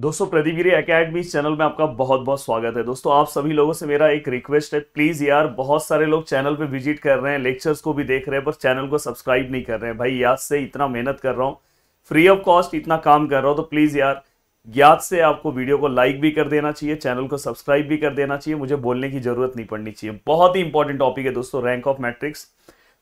दोस्तों प्रदीपगिरी academy channel में आपका बहुत बहुत स्वागत है दोस्तों आप सभी लोगों से मेरा एक रिक्वेस्ट है प्लीज़ यार बहुत सारे लोग चैनल पे विजिट कर रहे हैं लेक्चर्स को भी देख रहे हैं पर चैनल को सब्सक्राइब नहीं कर रहे हैं भाई याद से इतना मेहनत कर रहा हूँ फ्री ऑफ कॉस्ट इतना काम कर रहा हूँ तो प्लीज़ यार याद से आपको वीडियो को लाइक भी कर देना चाहिए चैनल को सब्सक्राइब भी कर देना चाहिए मुझे बोलने की जरूरत नहीं पड़नी चाहिए बहुत ही इंपॉर्टेंट टॉपिक है दोस्तों रैंक ऑफ मैट्रिक्स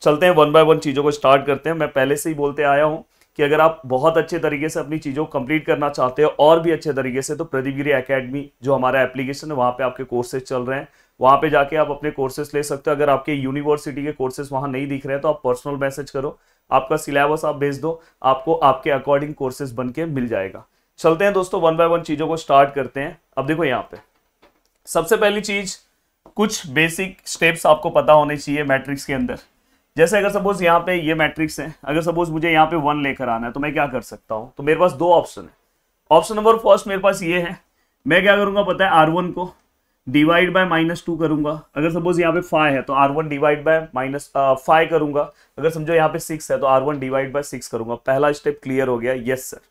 चलते हैं वन बाय वन चीज़ों को स्टार्ट करते हैं मैं पहले से ही बोलते आया हूँ कि अगर आप बहुत अच्छे तरीके से अपनी चीज़ों को कंप्लीट करना चाहते हो और भी अच्छे तरीके से तो प्रदीप गिरी अकेडमी जो हमारा एप्लीकेशन है वहाँ पे आपके कोर्सेज चल रहे हैं वहाँ पे जाके आप अपने कोर्सेज ले सकते हो अगर आपके यूनिवर्सिटी के कोर्सेज वहाँ नहीं दिख रहे हैं तो आप पर्सनल मैसेज करो आपका सिलेबस आप भेज दो आपको आपके अकॉर्डिंग कोर्सेज बन के मिल जाएगा चलते हैं दोस्तों वन बाय वन चीज़ों को स्टार्ट करते हैं अब देखो यहाँ पे सबसे पहली चीज़ कुछ बेसिक स्टेप्स आपको पता होने चाहिए मैट्रिक्स के अंदर जैसे अगर सपोज यहाँ पे ये मैट्रिक्स है अगर सपोज मुझे यहाँ पे वन लेकर आना है तो मैं क्या कर सकता हूँ तो मेरे पास दो ऑप्शन है ऑप्शन नंबर फर्स्ट मेरे पास ये है मैं क्या करूंगा पता है आर वन को डिवाइड बाय माइनस टू करूंगा अगर सपोज यहाँ पे फाइव है तो R one divide by minus five करूंगा अगर समझो यहाँ पे सिक्स है तो R one divide by six करूंगा पहला स्टेप क्लियर हो गया यस सर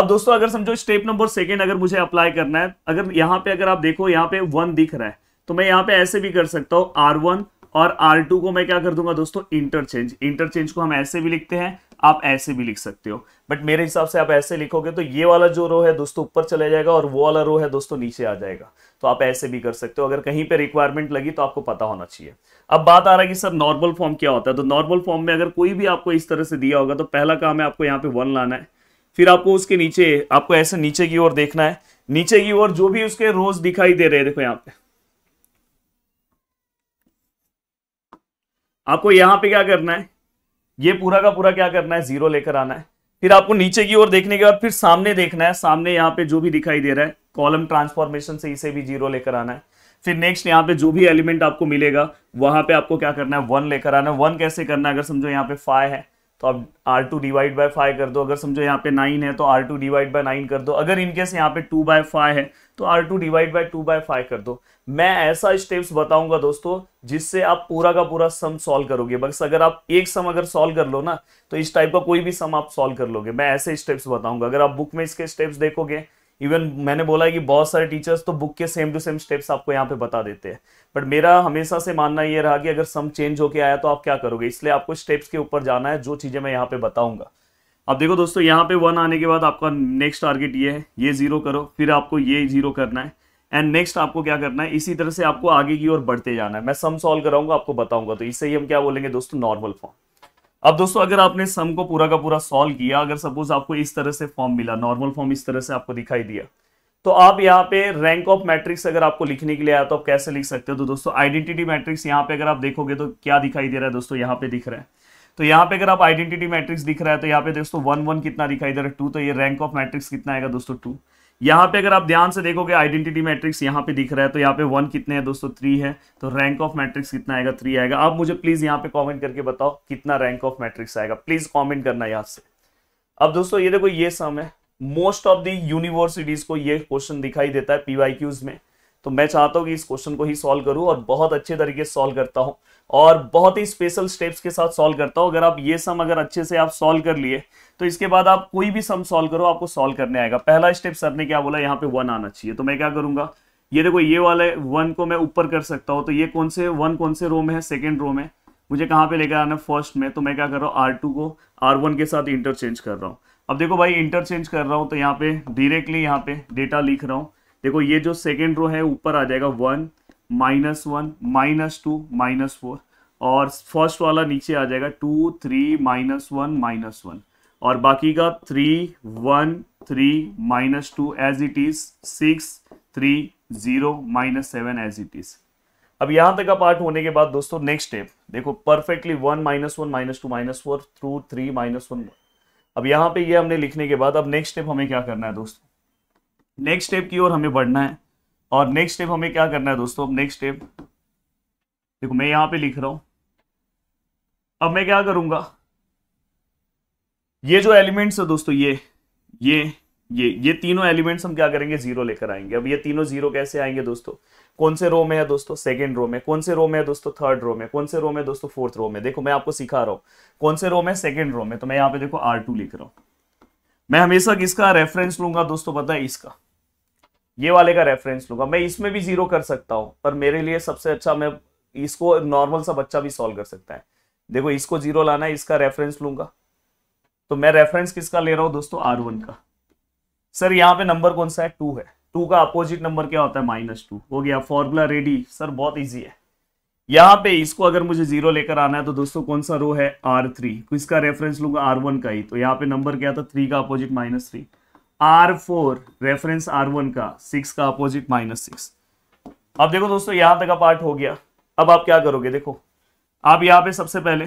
अब दोस्तों अगर समझो स्टेप नंबर सेकेंड अगर मुझे अप्लाई करना है अगर यहाँ पे अगर आप देखो यहाँ पे वन दिख रहा है तो मैं यहाँ पे ऐसे भी कर सकता हूँ आर वन और R2 को मैं क्या कर दूंगा दोस्तों इंटरचेंज इंटरचेंज को हम ऐसे भी लिखते हैं आप ऐसे भी लिख सकते हो बट मेरे हिसाब से आप ऐसे लिखोगे तो ये वाला जो रो है दोस्तों ऊपर चला जाएगा और वो वाला रो है दोस्तों नीचे आ जाएगा तो आप ऐसे भी कर सकते हो अगर कहीं पे रिक्वायरमेंट लगी तो आपको पता होना चाहिए अब बात आ रहा है कि सर नॉर्मल फॉर्म क्या होता है तो नॉर्मल फॉर्म में अगर कोई भी आपको इस तरह से दिया होगा तो पहला काम है आपको यहाँ पे वन लाना है फिर आपको उसके नीचे आपको ऐसे नीचे की ओर देखना है नीचे की ओर जो भी उसके रोज दिखाई दे रहे हैं देखो यहाँ पे आपको यहां पे क्या करना है ये पूरा का पूरा क्या करना है जीरो लेकर आना है फिर आपको नीचे की ओर देखने के बाद फिर सामने देखना है सामने यहाँ पे जो भी दिखाई दे रहा है कॉलम ट्रांसफॉर्मेशन से इसे भी जीरो लेकर आना है फिर नेक्स्ट यहां पे जो भी एलिमेंट आपको मिलेगा वहां पे आपको क्या करना है वन लेकर आना है वन कैसे करना है अगर समझो यहाँ पे फाइव है तो आप R two divide by five कर दो अगर समझो यहाँ पे नाइन है तो R two divide by nine कर दो अगर इनकेस यहाँ पे टू बाय फाइव है तो R two divide by two by five कर दो मैं ऐसा स्टेप्स बताऊंगा दोस्तों जिससे आप पूरा का पूरा सम सॉल्व करोगे बस अगर आप एक सम अगर सॉल्व कर लो ना तो इस टाइप का कोई भी सम आप सॉल्व कर लोगे मैं ऐसे स्टेप्स बताऊंगा अगर आप बुक में इसके स्टेप्स देखोगे इवन मैंने बोला है कि बहुत सारे टीचर्स तो बुक के सेम टू सेम स्टेप्स आपको यहाँ पे बता देते हैं बट मेरा हमेशा से मानना ये रहा कि अगर सम चेंज होके आया तो आप क्या करोगे इसलिए आपको स्टेप्स के ऊपर जाना है जो चीज़ें मैं यहाँ पे बताऊंगा अब देखो दोस्तों यहाँ पे वन आने के बाद आपका नेक्स्ट टारगेट ये है ये जीरो करो फिर आपको ये जीरो करना है एंड नेक्स्ट आपको क्या करना है इसी तरह से आपको आगे की ओर बढ़ते जाना है मैं सम सॉल्व कराऊंगा आपको बताऊंगा तो इससे ही हम क्या बोलेंगे दोस्तों नॉर्मल फॉर्म अब दोस्तों अगर आपने सम को पूरा का पूरा सॉल्व किया अगर सपोज आपको इस तरह से फॉर्म मिला नॉर्मल फॉर्म इस तरह से आपको दिखाई दिया तो आप यहाँ पे रैंक ऑफ मैट्रिक्स अगर आपको लिखने के लिए आया तो आप कैसे लिख सकते हो तो दोस्तों आइडेंटिटी मैट्रिक्स यहाँ पे अगर आप देखोगे तो क्या दिखाई दे रहा है दोस्तों यहाँ पे दिख रहा है तो यहाँ पे अगर आप आइडेंटिटी मैट्रिक्स दिख रहा है तो यहाँ पे दोस्तों वन वन कितना दिखाई दे रहा है टू तो ये रैंक ऑफ मैट्रिक्स कितना आएगा दोस्तों टू यहाँ पे अगर आप ध्यान से देखोगे आइडेंटिटी मैट्रिक्स यहाँ पे दिख रहा है तो यहाँ पे वन कितने हैं दोस्तों थ्री है तो रैंक ऑफ मैट्रिक्स कितना आएगा थ्री आएगा आप मुझे प्लीज यहाँ पे कमेंट करके बताओ कितना रैंक ऑफ मैट्रिक्स आएगा प्लीज कमेंट करना यहाँ से अब दोस्तों ये देखो ये सम है मोस्ट ऑफ द यूनिवर्सिटीज को ये क्वेश्चन दिखाई देता है पीवाई में तो मैं चाहता हूँ कि इस क्वेश्चन को ही सॉल्व करूँ और बहुत अच्छे तरीके से सॉल्व करता हूँ और बहुत ही स्पेशल स्टेप्स के साथ सॉल्व करता हूँ अगर आप ये सम अगर अच्छे से आप सॉल्व कर लिए तो इसके बाद आप कोई भी सम सॉल्व करो आपको सॉल्व करने आएगा पहला स्टेप सर ने क्या बोला यहाँ पे वन आना चाहिए तो मैं क्या करूंगा ये देखो ये वाले वन को मैं ऊपर कर सकता हूँ तो ये कौन से वन कौन से रो में है सेकेंड रो में मुझे कहाँ पे लेकर आना फर्स्ट में तो मैं क्या कर रहा हूँ आर टू को आर वन के साथ इंटरचेंज कर रहा हूँ अब देखो भाई इंटरचेंज कर रहा हूँ तो यहाँ पे डायरेक्टली यहाँ पे डेटा लिख रहा हूँ देखो ये जो सेकेंड रो है ऊपर आ जाएगा one minus one minus two minus four और फर्स्ट वाला नीचे आ जाएगा two three minus one minus one और बाकी का three one three minus two as it is six three zero minus seven as it is अब यहां तक का पार्ट होने के बाद दोस्तों नेक्स्ट स्टेप देखो perfectly one minus one minus two minus four through three minus one अब यहां पे ये हमने लिखने के बाद अब नेक्स्ट स्टेप हमें क्या करना है दोस्तों नेक्स्ट स्टेप की ओर हमें बढ़ना है और नेक्स्ट स्टेप हमें क्या करना है दोस्तों अब नेक्स्ट स्टेप देखो मैं यहाँ पे लिख रहा हूं अब मैं क्या करूंगा ये जो एलिमेंट्स है दोस्तों ये ये ये ये तीनों एलिमेंट्स हम क्या करेंगे जीरो लेकर आएंगे अब ये तीनों जीरो कैसे आएंगे दोस्तों कौन से रो में है दोस्तों सेकेंड रो में कौन से रो में है दोस्तों थर्ड रो में कौन से रो में दोस्तों फोर्थ रो में देखो मैं आपको सिखा रहा हूँ कौन से रो में सेकेंड रो में तो मैं यहाँ पे देखो आर टू लिख रहा हूँ मैं हमेशा किसका रेफरेंस लूंगा दोस्तों पता है इसका ये वाले का रेफरेंस लूंगा मैं इसमें भी जीरो कर सकता हूँ पर मेरे लिए सबसे अच्छा मैं इसको नॉर्मल सा बच्चा भी सॉल्व कर सकता है देखो इसको जीरो लाना है इसका रेफरेंस लूंगा तो मैं रेफरेंस किसका ले रहा हूं दोस्तों आर वन का सर यहाँ पे नंबर कौन सा है टू है टू का अपोजिट नंबर क्या होता है माइनस टू हो गया फॉर्मूला रेडी सर बहुत ईजी है यहाँ पे इसको अगर मुझे जीरो लेकर आना है तो दोस्तों कौन सा रो है आर थ्री तो इसका रेफरेंस लूंगा आर वन का ही तो यहाँ पे नंबर क्या था थ्री का opposite minus three R four reference R one का सिक्स का अपोजिट माइनस सिक्स अब देखो दोस्तों यहां तक का पार्ट हो गया अब आप क्या करोगे देखो आप यहां पे सबसे पहले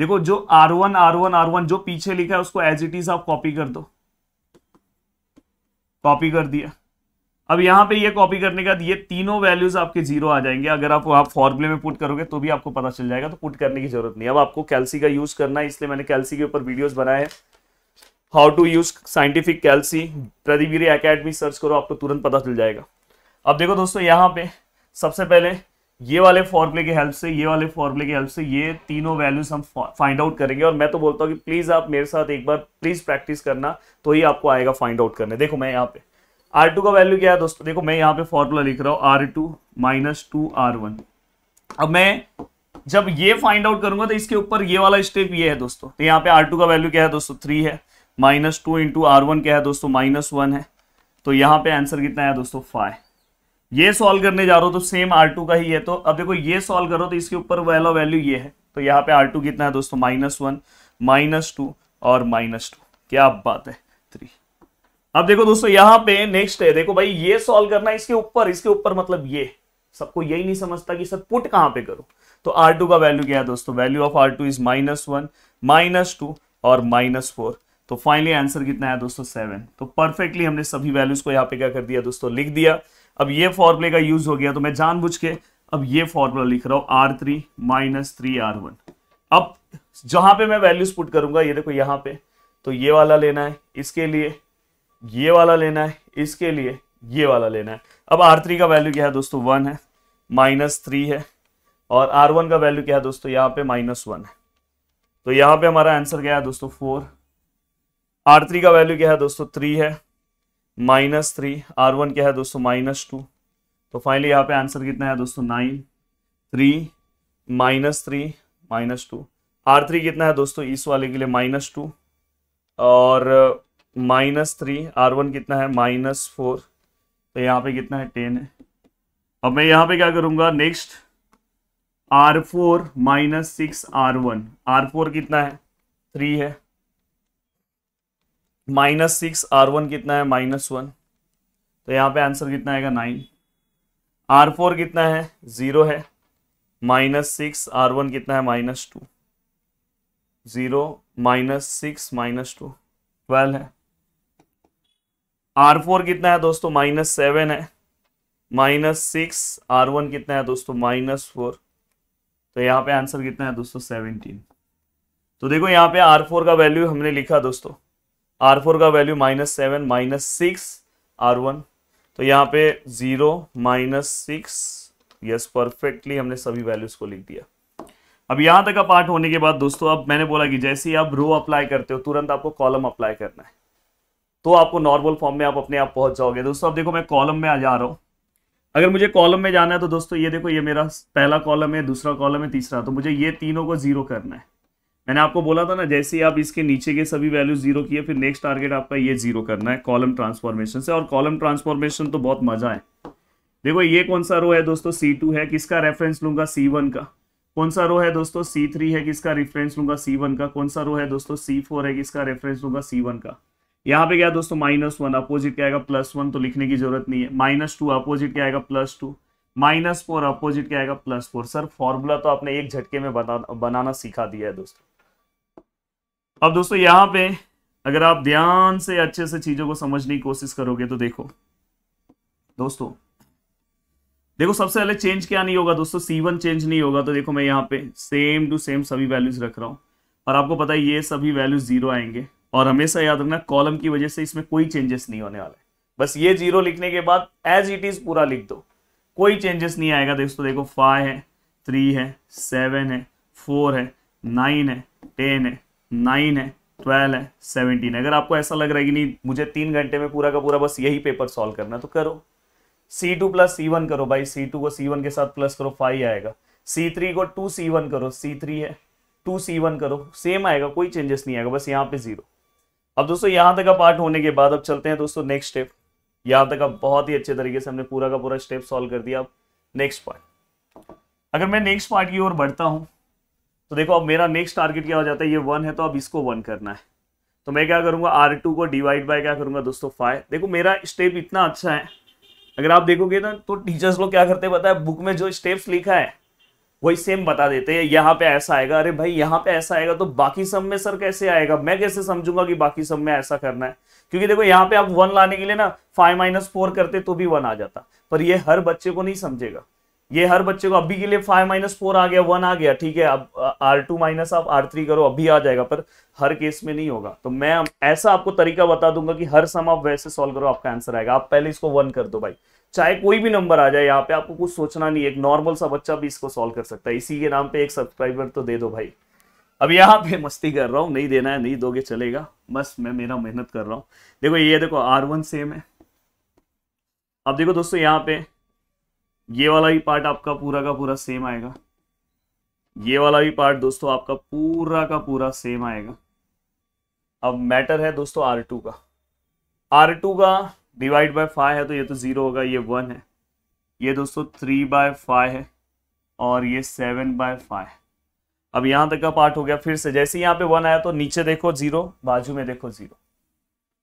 देखो जो R one R one R one जो पीछे लिखा है उसको एज इट इज आप कॉपी कर दो कॉपी कर दिया अब यहां पे ये कॉपी करने के बाद ये तीनों वैल्यूज आपके जीरो आ जाएंगे अगर आप आप फॉर्मुले में पुट करोगे तो भी आपको पता चल जाएगा तो पुट करने की जरूरत नहीं अब आपको कैलसी का यूज करना है इसलिए मैंने कैलसी के ऊपर वीडियोस बनाए हैं how to use scientific calci प्रतिवीरी अकेडमी सर्च करो आपको तुरंत पता चल जाएगा अब देखो दोस्तों यहाँ पे सबसे पहले ये वाले फॉर्मूले की हेल्प से ये वाले फॉर्मूले की हेल्प से ये तीनों वैल्यूज हम फाइंड आउट करेंगे और मैं तो बोलता हूँ कि प्लीज आप मेरे साथ एक बार प्लीज प्रैक्टिस करना तो ही आपको आएगा फाइंड आउट करने देखो मैं यहाँ पे आर टू का वैल्यू क्या है दोस्तों देखो मैं यहाँ पे फॉर्मूला लिख रहा हूँ R two minus two R one अब मैं जब ये फाइंड आउट करूंगा तो इसके ऊपर ये वाला स्टेप ये है दोस्तों तो यहाँ पे आर टू का वैल्यू क्या है दोस्तों थ्री है minus two into R one क्या है दोस्तों माइनस वन है तो यहाँ पे आंसर कितना है दोस्तों फाइव ये सॉल्व करने जा रहा हो तो सेम आर टू का ही है तो अब देखो ये सॉल्व करो तो इसके ऊपर वाला वैल्यू ये है तो यहाँ पे आर टू कितना है दोस्तों माइनस वन माइनस टू और माइनस टू क्या बात है थ्री अब देखो दोस्तों यहाँ पे नेक्स्ट है देखो भाई ये सॉल्व करना इसके ऊपर इसके ऊपर मतलब ये सबको यही नहीं समझता कि सर पुट कहाँ पे करो तो आर टू का वैल्यू क्या है दोस्तों value of R two is minus one minus two और माइनस फोर तो फाइनली आंसर कितना है दोस्तों सेवन तो परफेक्टली हमने सभी वैल्यूज को यहाँ पे क्या कर दिया दोस्तों लिख दिया अब ये फॉर्मूले का यूज हो गया तो मैं जानबूझ के अब ये फॉर्मूला लिख रहा हूं R three minus three R one अब जहां पे मैं वैल्यूज पुट करूंगा ये देखो यहाँ पे तो ये वाला लेना है इसके लिए ये वाला लेना है इसके लिए ये वाला लेना है अब आर थ्री का वैल्यू क्या है दोस्तों वन है माइनस थ्री है और आर वन का वैल्यू क्या है दोस्तों यहाँ पे माइनस वन है तो यहाँ पे हमारा आंसर क्या है दोस्तों फोर आर थ्री का वैल्यू क्या है दोस्तों थ्री है माइनस थ्री आर वन क्या है दोस्तों माइनस टू तो फाइनली यहाँ पे आंसर कितना है दोस्तों nine three minus three minus two R three कितना है दोस्तों इस वाले के लिए माइनस टू और माइनस थ्री आर वन कितना है माइनस फोर तो यहाँ पे कितना है टेन है अब मैं यहाँ पे क्या करूँगा next R four minus six R one R four कितना है थ्री है माइनस सिक्स आर वन कितना है माइनस वन तो यहाँ पे आंसर कितना आएगा नाइन आर फोर कितना है ज़ीरो है माइनस सिक्स आर वन कितना है minus two zero minus six minus two twelve है आर फोर कितना है दोस्तों माइनस सेवन है माइनस सिक्स आर वन कितना है दोस्तों माइनस फोर तो यहाँ पे आंसर कितना है दोस्तों सेवनटीन तो देखो यहाँ पे आर फोर का वैल्यू हमने लिखा दोस्तों आर फोर का value minus seven minus six R one तो यहाँ पे zero minus six yes perfectly हमने सभी वैल्यूज को लिख दिया अब यहां तक का पार्ट होने के बाद दोस्तों अब मैंने बोला कि जैसे ही आप रो अप्लाई करते हो तुरंत आपको कॉलम अप्लाई करना है तो आपको नॉर्मल फॉर्म में आप अपने आप पहुंच जाओगे दोस्तों अब देखो मैं कॉलम में आ जा रहा हूं अगर मुझे कॉलम में जाना है तो दोस्तों ये देखो ये मेरा पहला कॉलम है दूसरा कॉलम है तीसरा तो मुझे ये तीनों को जीरो करना है मैंने आपको बोला था ना जैसे ही आप इसके नीचे के सभी वैल्यू जीरो किए फिर नेक्स्ट टारगेट आपका ये जीरो करना है कॉलम ट्रांसफॉर्मेशन से और कॉलम ट्रांसफॉर्मेशन तो बहुत मजा है देखो ये कौन सा रो है दोस्तों सी टू है किसका रेफरेंस लूंगा सी वन का कौन सा रो है दोस्तों सी थ्री है किसका रेफरेंस लूंगा सी वन का कौन सा रो है दोस्तों सी फोर है किसका रेफरेंस लूंगा सी वन का यहाँ पे क्या दोस्तों माइनस वन अपोजिट क्या आएगा प्लस वन तो लिखने की जरूरत नहीं है माइनस टू अपोजिट क्या आएगा plus two minus four opposite क्या आएगा प्लस फोर सर फॉर्मूला तो आपने एक झटके में बना, बनाना सिखा दिया है दोस्तों अब दोस्तों यहाँ पे अगर आप ध्यान से अच्छे से चीजों को समझने की कोशिश करोगे तो देखो दोस्तों देखो सबसे पहले चेंज क्या नहीं होगा दोस्तों सी वन चेंज नहीं होगा तो देखो मैं यहाँ पे सेम टू सेम सभी वैल्यूज रख रहा हूँ और आपको पता है ये सभी वैल्यूज जीरो आएंगे और हमेशा याद रखना कॉलम की वजह से इसमें कोई चेंजेस नहीं होने वाला बस ये जीरो लिखने के बाद एज इट इज पूरा लिख दो कोई चेंजेस नहीं आएगा दोस्तों देखो फाइव है थ्री है सेवन है फोर है नाइन है टेन है नाइन है ट्वेल्व है सेवनटीन अगर आपको ऐसा लग रहा है कि नहीं मुझे तीन घंटे में पूरा का पूरा बस यही पेपर सॉल्व करना है तो करो C two plus C one करो भाई सी टू को सी वन के साथ प्लस करो फाइव आएगा सी थ्री को टू सी वन करो सी थ्री है टू सी वन करो सेम आएगा कोई चेंजेस नहीं आएगा बस यहाँ पे जीरो अब दोस्तों यहाँ तक का पार्ट होने के बाद अब चलते हैं दोस्तों नेक्स्ट स्टेप यहाँ तक आप बहुत ही अच्छे तरीके से हमने पूरा का पूरा स्टेप सॉल्व कर दिया अब नेक्स्ट पार्ट अगर मैं नेक्स्ट पार्ट की ओर बढ़ता हूँ तो देखो अब मेरा नेक्स्ट टारगेट क्या हो जाता है ये वन है तो अब इसको वन करना है तो मैं क्या करूंगा आर टू को डिवाइड बाय क्या करूंगा दोस्तों फाइव देखो मेरा स्टेप इतना अच्छा है अगर आप देखोगे ना तो टीचर्स लोग क्या करते हैं पता है बुक में जो स्टेप्स लिखा है वही सेम बता देते हैं यहाँ पे ऐसा आएगा अरे भाई यहाँ पे ऐसा आएगा तो बाकी सब में सर कैसे आएगा मैं कैसे समझूंगा कि बाकी सब में ऐसा करना है क्योंकि देखो यहाँ पे आप वन लाने के लिए ना फाइव माइनस फोर करते तो भी वन आ जाता पर ये हर बच्चे को नहीं समझेगा ये हर बच्चे को अभी के लिए फाइव माइनस फोर आ गया वन आ गया ठीक है अब आर टू माइनस आप आर थ्री करो अभी आ जाएगा पर हर केस में नहीं होगा तो मैं ऐसा आपको तरीका बता दूंगा कि हर सम आप वैसे सॉल्व करो आपका आंसर आएगा आप पहले इसको वन कर दो भाई चाहे कोई भी नंबर आ जाए यहाँ पे आपको कुछ सोचना नहीं एक नॉर्मल सा बच्चा भी इसको सॉल्व कर सकता है इसी के नाम पे एक सब्सक्राइबर तो दे दो भाई अब यहाँ पे मस्ती कर रहा हूँ नहीं देना है नहीं दोगे चलेगा बस मैं मेरा मेहनत कर रहा हूँ देखो ये देखो आर वन सेम है अब देखो दोस्तों यहाँ पे ये वाला भी पार्ट आपका पूरा का पूरा सेम आएगा ये वाला भी पार्ट दोस्तों आपका पूरा का पूरा सेम आएगा अब मैटर है दोस्तों आर टू का आर टू का डिवाइड बाय फाइव है तो ये तो ज़ीरो होगा ये वन है ये दोस्तों थ्री बाय फाइव है और ये सेवन बाय फाइव अब यहां तक का पार्ट हो गया फिर से जैसे यहाँ पे वन आया तो नीचे देखो जीरो बाजू में देखो जीरो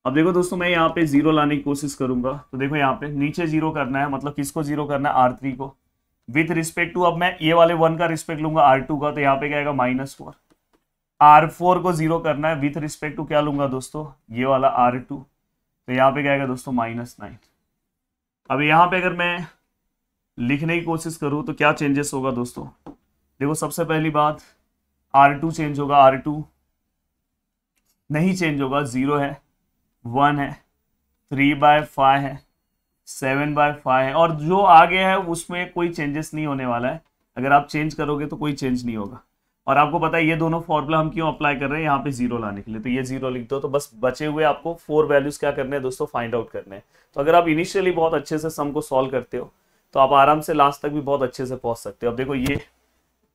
अब देखो दोस्तों मैं यहाँ पे जीरो लाने की कोशिश करूंगा तो देखो यहाँ पे नीचे जीरो करना है मतलब किसको जीरो करना है आर थ्री को विथ रिस्पेक्ट टू अब मैं ये वाले वन का रिस्पेक्ट लूंगा आर टू का तो यहाँ पे क्या आएगा माइनस फोर आर फोर को जीरो करना है विथ रिस्पेक्ट टू क्या लूंगा दोस्तों ये वाला आर टू तो यहाँ पे क्या आएगा दोस्तों माइनस नाइन अब यहाँ पे अगर मैं लिखने की कोशिश करूँ तो क्या चेंजेस होगा दोस्तों देखो सबसे पहली बात आर टू चेंज होगा आर टू नहीं चेंज होगा जीरो है वन है थ्री बाय फाइव है सेवन बाय फाइव है और जो आगे है उसमें कोई चेंजेस नहीं होने वाला है अगर आप चेंज करोगे तो कोई चेंज नहीं होगा और आपको पता है ये दोनों फॉर्मूला हम क्यों अप्लाई कर रहे हैं यहाँ पे जीरो लाने के लिए तो ये जीरो लिख दो तो बस बचे हुए आपको फोर वैल्यूज क्या करने हैं दोस्तों फाइंड आउट करने हैं तो अगर आप इनिशियली बहुत अच्छे से सम को सॉल्व करते हो तो आप आराम से लास्ट तक भी बहुत अच्छे से पहुंच सकते हो अब देखो ये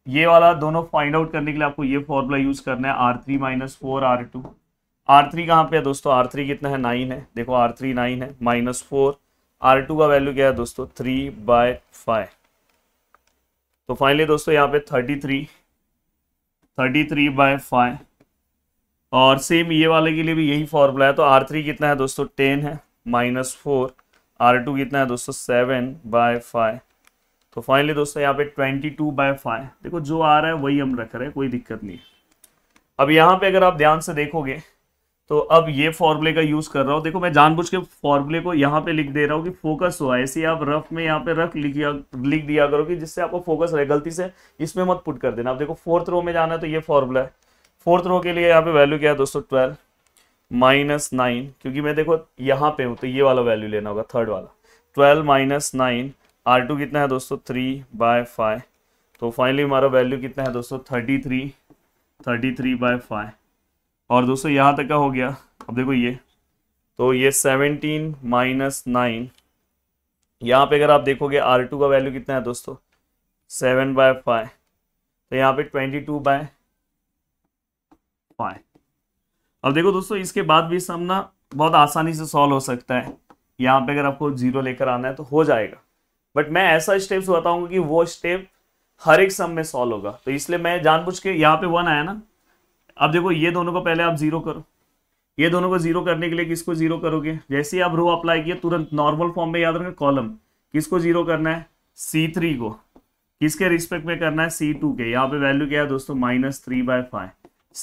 ये वाला दोनों फाइंड आउट करने के लिए आपको ये फॉर्मूला यूज करना है R three minus four R two R three कहाँ पे है दोस्तों आर थ्री कितना है नाइन है देखो आर थ्री नाइन है माइनस फोर आर टू का वैल्यू क्या है दोस्तों थ्री बाय फाइव तो फाइनली दोस्तों यहाँ पे thirty three thirty three by five और सेम ये वाले के लिए भी यही फॉर्मूला है तो आर थ्री कितना है दोस्तों टेन है माइनस फोर आर टू कितना है दोस्तों सेवन बाय फाइव तो फाइनली दोस्तों यहाँ पे ट्वेंटी टू बाय फाइव देखो जो आ रहा है वही हम रख रहे हैं कोई दिक्कत नहीं है अब यहाँ पे अगर आप ध्यान से देखोगे तो अब ये फॉर्मूले का यूज़ कर रहा हूँ देखो मैं जानबूझ के फॉर्मूले को यहाँ पे लिख दे रहा हूँ कि फोकस हुआ ऐसे आप रफ में यहाँ पे रख लिखिया लिख दिया करो कि जिससे आपको फोकस रहे गलती से इसमें मत पुट कर देना आप देखो फोर्थ रो में जाना है तो ये फॉर्मूला है फोर्थ रो के लिए यहाँ पे वैल्यू क्या है दोस्तों ट्वेल्व माइनस नाइन क्योंकि मैं देखो यहाँ पे हूँ तो ये वाला वैल्यू लेना होगा थर्ड वाला twelve minus nine R two कितना है दोस्तों थ्री बाय फाइव तो फाइनली हमारा वैल्यू कितना है दोस्तों thirty three thirty three by five और दोस्तों यहाँ तक का हो गया अब देखो ये तो ये सेवनटीन माइनस नाइन यहाँ पे अगर आप देखोगे आर टू का वैल्यू कितना है दोस्तों सेवन बाय फाइव तो यहाँ पे ट्वेंटी टू बाय फाइव अब देखो दोस्तों इसके बाद भी सामना बहुत आसानी से सॉल्व हो सकता है यहाँ पे अगर आपको जीरो लेकर आना है तो हो जाएगा बट मैं ऐसा स्टेप्स बताऊंगा कि वो स्टेप हर एक सम में सॉल्व होगा तो इसलिए मैं जानबूझ के यहाँ पे वन आया ना अब देखो ये दोनों को पहले आप जीरो करो ये दोनों को जीरो करने के लिए किसको जीरो करोगे जैसे ही आप रो अप्लाई किया तुरंत नॉर्मल फॉर्म में याद रखना कॉलम किसको जीरो करना है सी थ्री को किसके रिस्पेक्ट में करना है सी टू के यहाँ पे वैल्यू क्या है दोस्तों minus three by five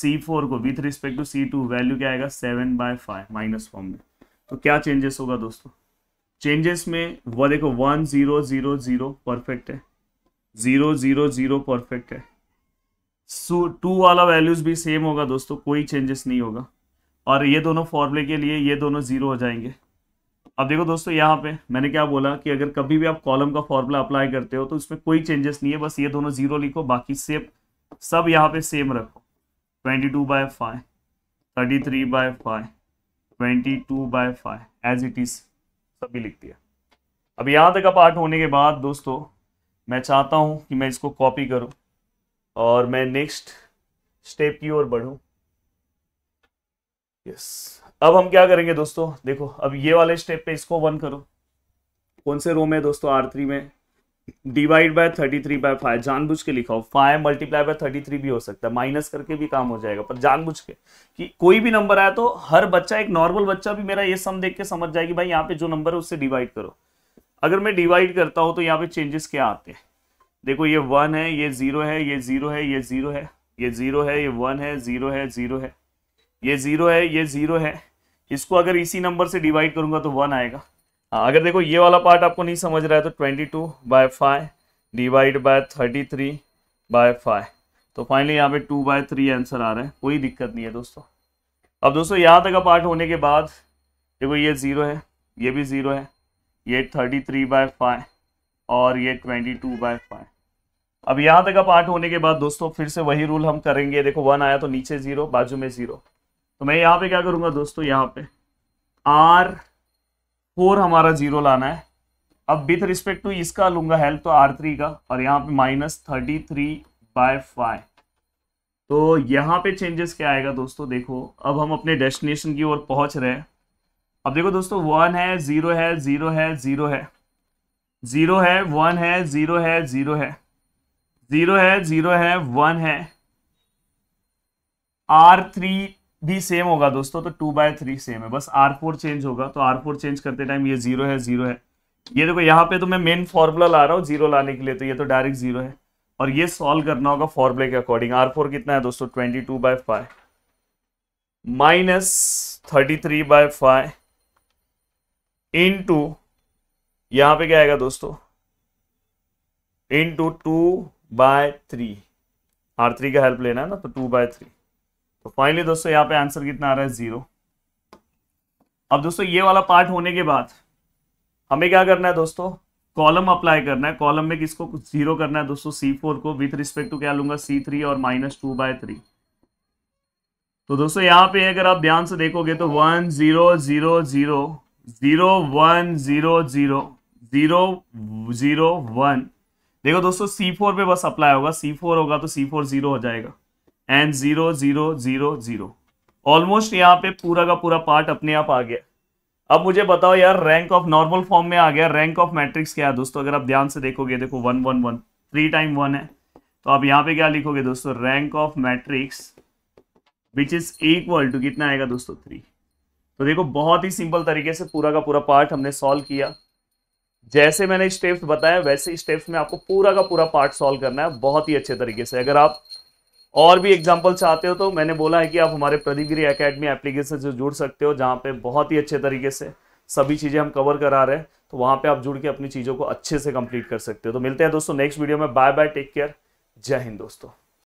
C four को with respect to C two value क्या आएगा seven by five minus form में तो क्या चेंजेस होगा दोस्तों चेंजेस में वो देखो one zero zero zero perfect है जीरो जीरो जीरो परफेक्ट है टू वाला वैल्यूज भी सेम होगा दोस्तों कोई चेंजेस नहीं होगा और ये दोनों फॉर्मूले के लिए ये दोनों जीरो हो जाएंगे अब देखो दोस्तों यहाँ पे मैंने क्या बोला कि अगर कभी भी आप कॉलम का फॉर्मूला अप्लाई करते हो तो उसमें कोई चेंजेस नहीं है बस ये दोनों जीरो लिखो बाकी सेम सब यहाँ पे सेम रखो twenty two by five thirty three by five twenty two by five as it is सभी लिख दिया अब यहाँ तक का पार्ट होने के बाद दोस्तों मैं चाहता हूँ कि मैं इसको कॉपी करूँ और मैं नेक्स्ट स्टेप की ओर बढ़ूं यस yes. अब हम क्या करेंगे दोस्तों देखो अब ये वाले स्टेप पे इसको वन करो कौन से रो में दोस्तों आर थ्री में divide by thirty three by five जानबूझ के लिखा हो five multiply by thirty three भी हो सकता है माइनस करके भी काम हो जाएगा पर जानबूझ के कि कोई भी नंबर आया तो हर बच्चा एक नॉर्मल बच्चा भी मेरा ये सम देख के समझ जाएगी भाई यहाँ पे जो नंबर है उससे डिवाइड करो अगर मैं डिवाइड करता हूँ तो यहाँ पे चेंजेस क्या आते हैं देखो ये वन है ये ज़ीरो है ये ज़ीरो है ये ज़ीरो है ये ज़ीरो है ये वन है ज़ीरो है ज़ीरो है ये ज़ीरो है ये ज़ीरो है इसको अगर इसी नंबर से डिवाइड करूंगा तो वन आएगा हाँ अगर देखो ये वाला पार्ट आपको नहीं समझ रहा है तो twenty two by five divide by thirty three by five तो फाइनली यहाँ पे टू बाय थ्री आंसर आ रहा है कोई दिक्कत नहीं है दोस्तों अब दोस्तों यहाँ तक का पार्ट होने के बाद देखो ये ज़ीरो है ये भी ज़ीरो है ये थर्टी थ्री बाय फाइव और ये ट्वेंटी टू बाय फाइव अब यहां तक आप आठ होने के बाद दोस्तों फिर से वही रूल हम करेंगे देखो वन आया तो नीचे जीरो बाजू में जीरो तो मैं यहाँ पे क्या करूंगा दोस्तों यहाँ पे आर फोर हमारा जीरो लाना है अब विथ रिस्पेक्ट टू इसका लूंगा हेल्प तो आर थ्री का और यहाँ पे minus thirty three by five तो यहाँ पे चेंजेस क्या आएगा दोस्तों देखो अब हम अपने डेस्टिनेशन की ओर पहुंच रहे हैं अब देखो दोस्तों वन है जीरो है जीरो है जीरो है जीरो है वन है जीरो है जीरो है जीरो है जीरो है वन है आर थ्री भी सेम होगा दोस्तों तो टू बाय थ्री सेम है बस आर फोर चेंज होगा तो आर फोर चेंज करते टाइम ये जीरो है जीरो है ये देखो यहाँ पे तो मैं मेन फॉर्मूला ला रहा हूँ जीरो लाने के लिए तो ये तो डायरेक्ट जीरो है और ये सॉल्व करना होगा फॉर्मूले के अकॉर्डिंग आर फोर कितना है दोस्तों twenty two by five minus thirty three by five into यहाँ पे क्या आएगा दोस्तों into two by three R three का हेल्प लेना है ना तो टू बाय थ्री तो फाइनली दोस्तों यहाँ पे आंसर कितना आ रहा है जीरो अब दोस्तों ये वाला पार्ट होने के बाद हमें क्या करना है दोस्तों कॉलम अप्लाई करना है कॉलम में किसको जीरो करना है दोस्तों सी फोर को विथ रिस्पेक्ट टू क्या लूंगा सी थ्री और माइनस टू बाय थ्री तो दोस्तों यहाँ पे अगर आप ध्यान से देखोगे तो one zero zero zero zero one zero zero zero zero one देखो दोस्तों सी फोर पे बस अप्लाई होगा सी फोर होगा तो सी फोर जीरो हो जाएगा and zero zero zero zero almost यहाँ पे पूरा का पूरा पार्ट अपने आप आ गया अब मुझे बताओ यार रैंक ऑफ नॉर्मल फॉर्म में आ गया रैंक ऑफ मैट्रिक्स क्या है दोस्तों अगर आप ध्यान से देखोगे देखो one one one three time one है तो आप यहाँ पे क्या लिखोगे दोस्तों rank of matrix which is equal to कितना आएगा दोस्तों थ्री तो देखो बहुत ही सिंपल तरीके से पूरा का पूरा पार्ट हमने सॉल्व किया जैसे मैंने स्टेप्स बताया वैसे स्टेप्स में आपको पूरा का पूरा पार्ट सॉल्व करना है बहुत ही अच्छे तरीके से अगर आप और भी एग्जाम्पल चाहते हो तो मैंने बोला है कि आप हमारे प्रदीपगिरी अकेडमी एप्लीकेशन से जुड़ सकते हो जहाँ पे बहुत ही अच्छे तरीके से सभी चीज़ें हम कवर करा रहे हैं तो वहाँ पे आप जुड़ के अपनी चीज़ों को अच्छे से कंप्लीट कर सकते हो तो मिलते हैं दोस्तों नेक्स्ट वीडियो में बाय बाय टेक केयर जय हिंद दोस्तों